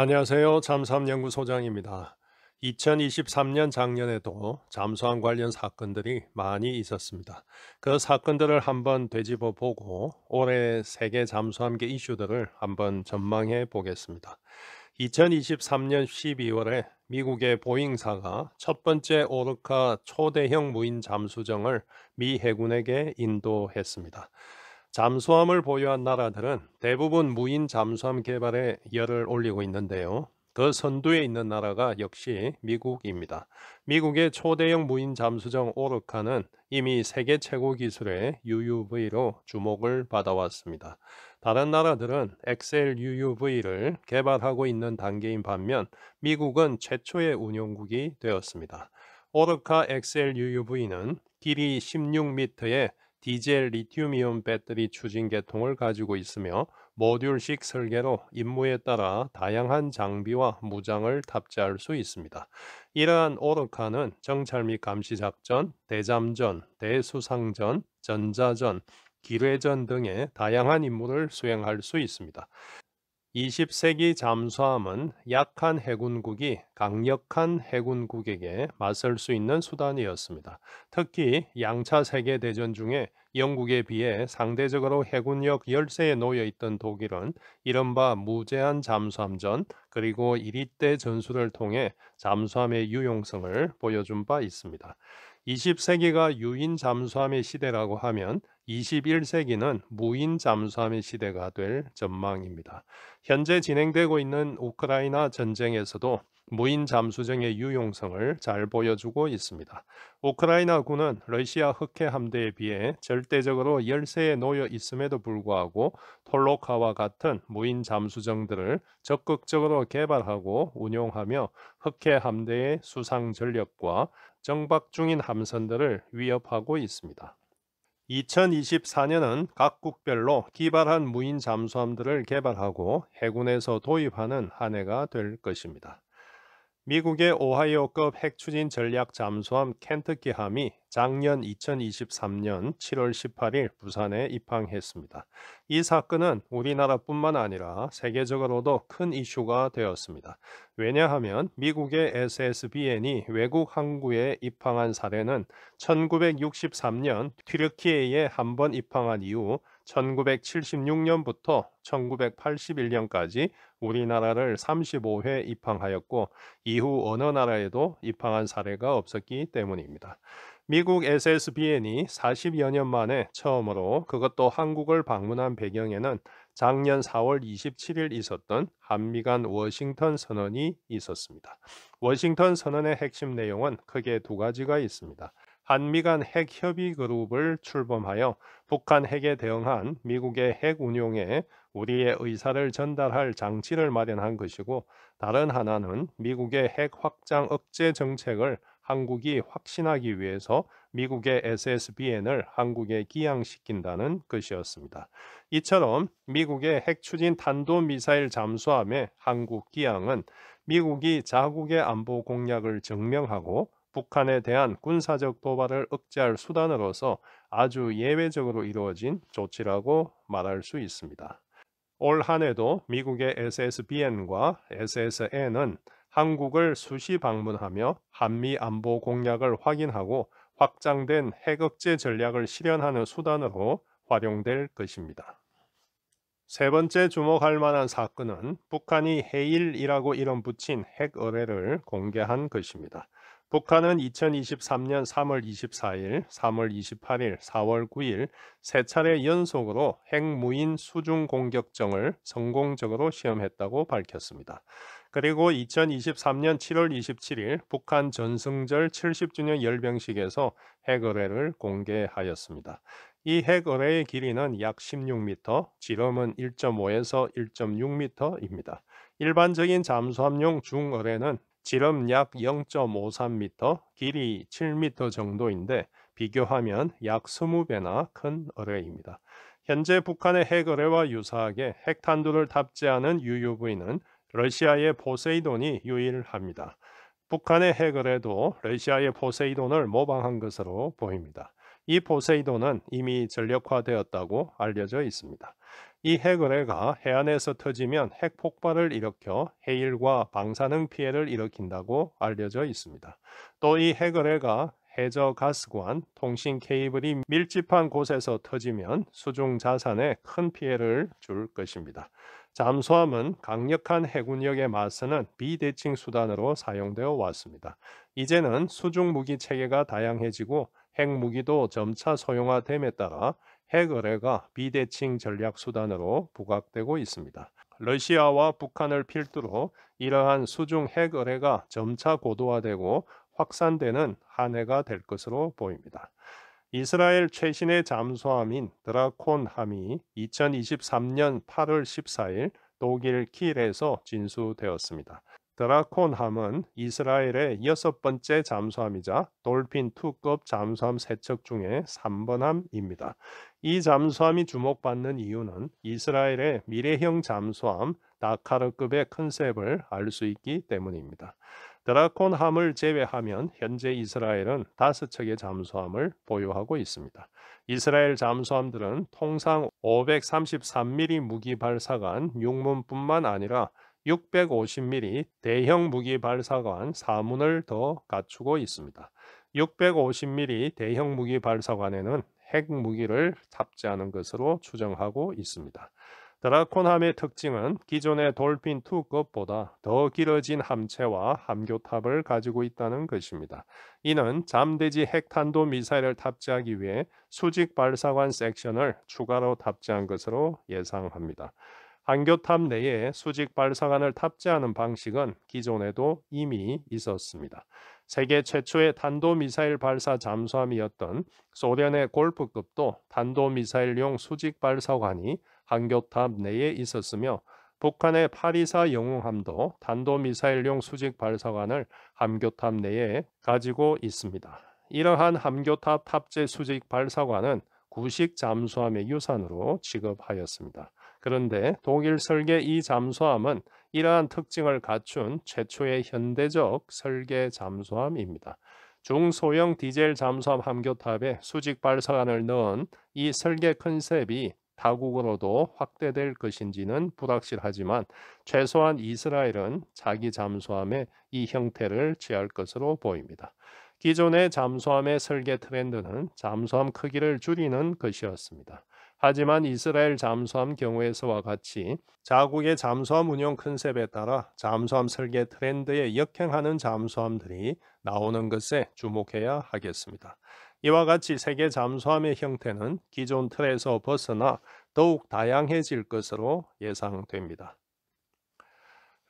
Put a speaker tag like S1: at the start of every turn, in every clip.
S1: 안녕하세요. 잠수함연구소장입니다. 2023년 작년에도 잠수함 관련 사건들이 많이 있었습니다. 그 사건들을 한번 되짚어 보고 올해 세계 잠수함계 이슈들을 한번 전망해 보겠습니다. 2023년 12월에 미국의 보잉사가 첫 번째 오르카 초대형 무인 잠수정을 미 해군에게 인도했습니다. 잠수함을 보유한 나라들은 대부분 무인 잠수함 개발에 열을 올리고 있는데요. 더 선두에 있는 나라가 역시 미국입니다. 미국의 초대형 무인 잠수정 오르카는 이미 세계 최고 기술의 UUV로 주목을 받아왔습니다. 다른 나라들은 XL UUV를 개발하고 있는 단계인 반면 미국은 최초의 운용국이 되었습니다. 오르카 XL UUV는 길이 16m에 디젤 리튬이온 배터리 추진 계통을 가지고 있으며 모듈식 설계로 임무에 따라 다양한 장비와 무장을 탑재할 수 있습니다. 이러한 오르카는 정찰 및 감시 작전, 대잠전, 대수상전, 전자전, 기뢰전 등의 다양한 임무를 수행할 수 있습니다. 20세기 잠수함은 약한 해군국이 강력한 해군국에게 맞설 수 있는 수단이었습니다. 특히 양차 세계대전 중에 영국에 비해 상대적으로 해군력 열세에 놓여있던 독일은 이른바 무제한 잠수함전 그리고 이리때 전술을 통해 잠수함의 유용성을 보여준 바 있습니다. 20세기가 유인 잠수함의 시대라고 하면 21세기는 무인 잠수함의 시대가 될 전망입니다. 현재 진행되고 있는 우크라이나 전쟁에서도 무인 잠수정의 유용성을 잘 보여주고 있습니다. 우크라이나 군은 러시아 흑해 함대에 비해 절대적으로 열세에 놓여 있음에도 불구하고 톨로카와 같은 무인 잠수정들을 적극적으로 개발하고 운용하며 흑해 함대의 수상 전력과 정박 중인 함선들을 위협하고 있습니다. 2024년은 각국별로 기발한 무인 잠수함들을 개발하고 해군에서 도입하는 한 해가 될 것입니다. 미국의 오하이오급 핵추진 전략 잠수함 켄터키함이 작년 2023년 7월 18일 부산에 입항했습니다. 이 사건은 우리나라뿐만 아니라 세계적으로도 큰 이슈가 되었습니다. 왜냐하면 미국의 SSBN이 외국 항구에 입항한 사례는 1963년 튀르키예에 한 번 입항한 이후 1976년부터 1981년까지 우리나라를 35회 입항하였고 이후 어느 나라에도 입항한 사례가 없었기 때문입니다. 미국 SSBN이 40여 년 만에 처음으로 그것도 한국을 방문한 배경에는 작년 4월 27일 있었던 한미 간 워싱턴 선언이 있었습니다. 워싱턴 선언의 핵심 내용은 크게 두 가지가 있습니다. 한미 간 핵협의 그룹을 출범하여 북한 핵에 대응한 미국의 핵 운용에 우리의 의사를 전달할 장치를 마련한 것이고 다른 하나는 미국의 핵 확장 억제 정책을 한국이 확신하기 위해서 미국의 SSBN을 한국에 기양시킨다는 것이었습니다. 이처럼 미국의 핵 추진 탄도 미사일 잠수함의 한국 기양은 미국이 자국의 안보 공약을 증명하고 북한에 대한 군사적 도발을 억제할 수단으로서 아주 예외적으로 이루어진 조치라고 말할 수 있습니다. 올 한해도 미국의 SSBN과 SSN은 한국을 수시 방문하며 한미 안보 공약을 확인하고 확장된 핵억제 전략을 실현하는 수단으로 활용될 것입니다. 세 번째 주목할 만한 사건은 북한이 해일이라고 이름 붙인 핵 의뢰를 공개한 것입니다. 북한은 2023년 3월 24일, 3월 28일, 4월 9일 세 차례 연속으로 핵무인 수중 공격정을 성공적으로 시험했다고 밝혔습니다. 그리고 2023년 7월 27일 북한 전승절 70주년 열병식에서 핵어뢰를 공개하였습니다. 이 핵어뢰의 길이는 약 16m, 지름은 1.5에서 1.6m입니다. 일반적인 잠수함용 중어뢰는 지름 약 0.53m, 길이 7m 정도인데 비교하면 약 20배나 큰 어뢰입니다. 현재 북한의 핵어뢰와 유사하게 핵탄두를 탑재하는 UUV는 러시아의 포세이돈이 유일합니다. 북한의 핵어뢰도 러시아의 포세이돈을 모방한 것으로 보입니다. 이 포세이돈은 이미 전력화되었다고 알려져 있습니다. 이 핵은해가 해안에서 터지면 핵 폭발을 일으켜 해일과 방사능 피해를 일으킨다고 알려져 있습니다. 또 이 핵은해가 해저 가스관, 통신 케이블이 밀집한 곳에서 터지면 수중 자산에 큰 피해를 줄 것입니다. 잠수함은 강력한 해군력에 맞서는 비대칭 수단으로 사용되어 왔습니다. 이제는 수중 무기 체계가 다양해지고 핵무기도 점차 소형화됨에 따라 핵 의뢰가 비대칭 전략 수단으로 부각되고 있습니다. 러시아와 북한을 필두로 이러한 수중 핵 의뢰가 점차 고도화되고 확산되는 한 해가 될 것으로 보입니다. 이스라엘 최신의 잠수함인 드라콘함이 2023년 8월 14일 독일 킬에서 진수되었습니다. 드라콘함은 이스라엘의 여섯 번째 잠수함이자 돌핀 2급 잠수함 세척 중에 3번함입니다. 이 잠수함이 주목받는 이유는 이스라엘의 미래형 잠수함 다카르급의 컨셉을 알 수 있기 때문입니다. 드라콘함을 제외하면 현재 이스라엘은 다섯 척의 잠수함을 보유하고 있습니다. 이스라엘 잠수함들은 통상 533mm 무기 발사관 육문뿐만 아니라 650mm 대형 무기 발사관 사문을 더 갖추고 있습니다. 650mm 대형 무기 발사관에는 핵 무기를 탑재하는 것으로 추정하고 있습니다. 드라콘함의 특징은 기존의 돌핀2급보다 더 길어진 함체와 함교탑을 가지고 있다는 것입니다. 이는 잠대지 핵탄도 미사일을 탑재하기 위해 수직 발사관 섹션을 추가로 탑재한 것으로 예상합니다. 한교탑 내에 수직 발사관을 탑재하는 방식은 기존에도 이미 있었습니다. 세계 최초의 탄도미사일 발사 잠수함이었던 소련의 골프급도 탄도미사일용 수직 발사관이 한교탑 내에 있었으며 북한의 파리사 영웅함도 탄도미사일용 수직 발사관을 함교탑 내에 가지고 있습니다. 이러한 함교탑 탑재 수직 발사관은 구식 잠수함의 유산으로 취급하였습니다. 그런데 독일 설계 이 잠수함은 이러한 특징을 갖춘 최초의 현대적 설계 잠수함입니다. 중소형 디젤 잠수함 함교탑에 수직 발사관을 넣은 이 설계 컨셉이 타국으로도 확대될 것인지는 불확실하지만 최소한 이스라엘은 자기 잠수함에이 형태를 취할 것으로 보입니다. 기존의 잠수함의 설계 트렌드는 잠수함 크기를 줄이는 것이었습니다. 하지만 이스라엘 잠수함 경우에서와 같이 자국의 잠수함 운영 컨셉에 따라 잠수함 설계 트렌드에 역행하는 잠수함들이 나오는 것에 주목해야 하겠습니다. 이와 같이 세계 잠수함의 형태는 기존 틀에서 벗어나 더욱 다양해질 것으로 예상됩니다.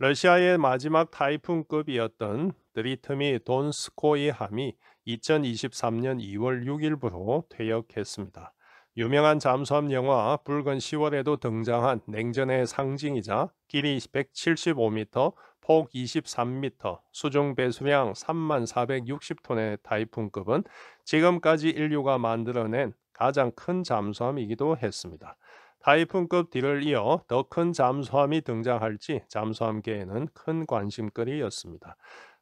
S1: 러시아의 마지막 타이푼급이었던 드리트미 돈스코이함이 2023년 2월 6일부로 퇴역했습니다. 유명한 잠수함 영화 붉은 10월에도 등장한 냉전의 상징이자 길이 175m, 폭 23m, 수중 배수량 3460톤의 타이푼급은 지금까지 인류가 만들어낸 가장 큰 잠수함이기도 했습니다. 타이푼급 뒤를 이어 더 큰 잠수함이 등장할지 잠수함계에는 큰 관심거리였습니다.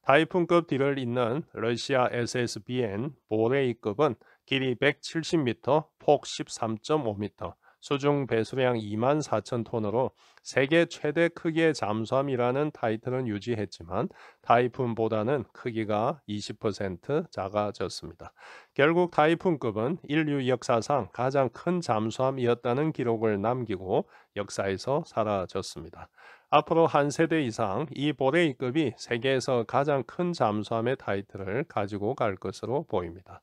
S1: 타이푼급 딜을 잇는 러시아 SSBN 보레이급은 길이 170m, 폭 13.5m, 수중 배수량 2 4 0 0 0 톤으로 세계 최대 크기의 잠수함이라는 타이틀은 유지했지만 타이푼보다는 크기가 20% 작아졌습니다. 결국 타이푼급은 인류 역사상 가장 큰 잠수함이었다는 기록을 남기고 역사에서 사라졌습니다. 앞으로 한 세대 이상 이 보레이급이 세계에서 가장 큰 잠수함의 타이틀을 가지고 갈 것으로 보입니다.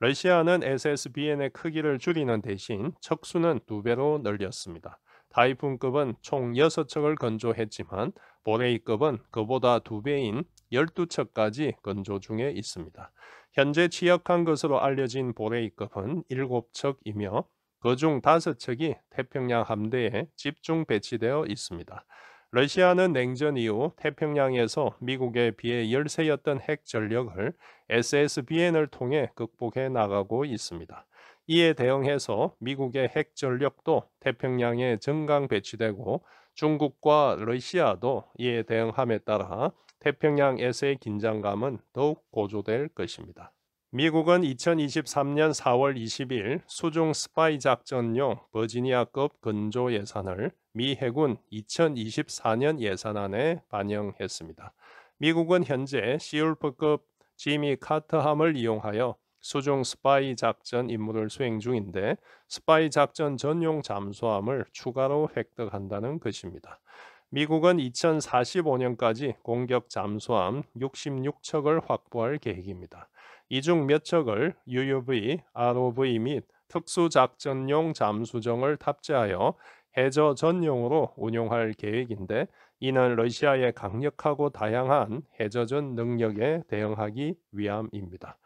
S1: 러시아는 SSBN의 크기를 줄이는 대신 척수는 두배로 늘렸습니다. 타이푼급은 총 6척을 건조했지만 보레이급은 그보다 두배인 12척까지 건조 중에 있습니다. 현재 취역한 것으로 알려진 보레이급은 7척이며 그중 5척이 태평양 함대에 집중 배치되어 있습니다. 러시아는 냉전 이후 태평양에서 미국에 비해 열세였던 핵 전력을 SSBN을 통해 극복해 나가고 있습니다. 이에 대응해서 미국의 핵 전력도 태평양에 증강 배치되고 중국과 러시아도 이에 대응함에 따라 태평양에서의 긴장감은 더욱 고조될 것입니다. 미국은 2023년 4월 20일 수중 스파이 작전용 버지니아급 근조 예산을 미 해군 2024년 예산안에 반영했습니다. 미국은 현재 시울프급 지미 카트함을 이용하여 수중 스파이 작전 임무를 수행 중인데 스파이 작전 전용 잠수함을 추가로 획득한다는 것입니다. 미국은 2045년까지 공격 잠수함 66척을 확보할 계획입니다. 이 중 몇 척을 UUV, ROV 및 특수작전용 잠수정을 탑재하여 해저 전용으로 운용할 계획인데 이는 러시아의 강력하고 다양한 해저전 능력에 대응하기 위함입니다.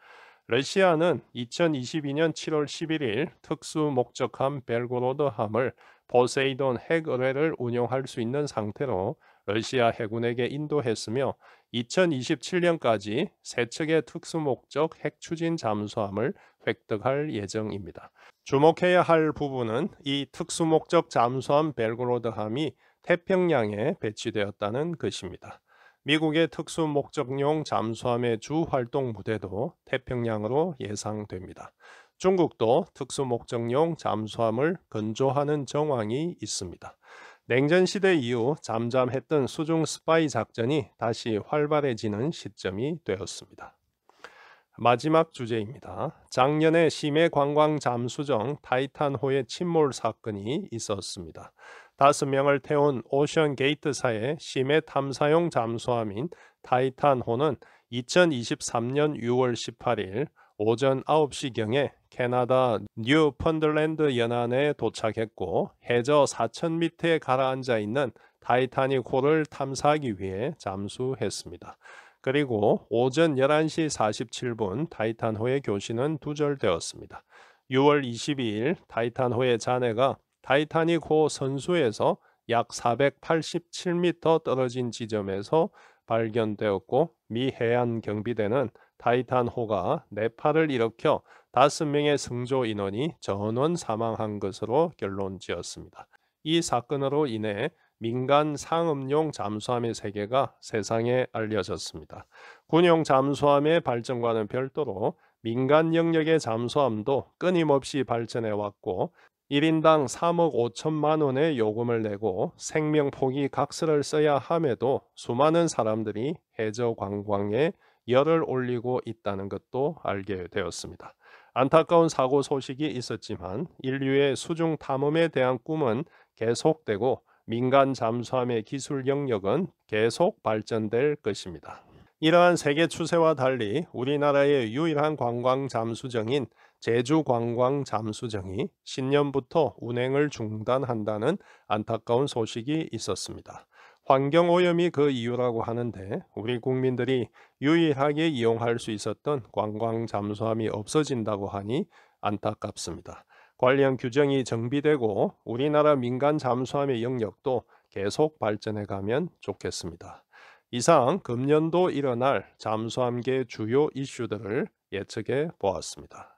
S1: 러시아는 2022년 7월 11일 특수 목적함 벨고로드함을 포세이돈 핵 의뢰를 운용할 수 있는 상태로 러시아 해군에게 인도했으며 2027년까지 세척의 특수목적 핵추진 잠수함을 획득할 예정입니다. 주목해야 할 부분은 이 특수목적 잠수함 벨그로드함이 태평양에 배치되었다는 것입니다. 미국의 특수목적용 잠수함의 주 활동 부대도 태평양으로 예상됩니다. 중국도 특수목적용 잠수함을 건조하는 정황이 있습니다. 냉전시대 이후 잠잠했던 수중 스파이 작전이 다시 활발해지는 시점이 되었습니다. 마지막 주제입니다. 작년에 심해 관광 잠수정 타이탄호의 침몰 사건이 있었습니다. 다섯 명을 태운 오션 게이트사의 심해 탐사용 잠수함인 타이탄호는 2023년 6월 18일 오전 9시경에 캐나다 뉴펀들랜드 연안에 도착했고 해저 4,000m에 가라앉아 있는 타이타닉호를 탐사하기 위해 잠수했습니다. 그리고 오전 11시 47분 타이탄호의 교신은 두절되었습니다. 6월 22일 타이탄호의 잔해가 타이타닉호 선수에서 약 487m 떨어진 지점에서 발견되었고 미 해안 경비대는 타이탄호가 네파를 일으켜 5명의 승조 인원이 전원 사망한 것으로 결론 지었습니다. 이 사건으로 인해 민간 상업용 잠수함의 세계가 세상에 알려졌습니다. 군용 잠수함의 발전과는 별도로 민간 영역의 잠수함도 끊임없이 발전해 왔고 1인당 3억 5천만 원의 요금을 내고 생명포기 각서를 써야 함에도 수많은 사람들이 해저 관광에 열을 올리고 있다는 것도 알게 되었습니다. 안타까운 사고 소식이 있었지만 인류의 수중 탐험에 대한 꿈은 계속되고 민간 잠수함의 기술 영역은 계속 발전될 것입니다. 이러한 세계 추세와 달리 우리나라의 유일한 관광 잠수정인 제주 관광 잠수정이 신년부터 운행을 중단한다는 안타까운 소식이 있었습니다. 환경오염이 그 이유라고 하는데 우리 국민들이 유일하게 이용할 수 있었던 관광 잠수함이 없어진다고 하니 안타깝습니다. 관련 규정이 정비되고 우리나라 민간 잠수함의 영역도 계속 발전해 가면 좋겠습니다. 이상 금년도 일어날 잠수함계 주요 이슈들을 예측해 보았습니다.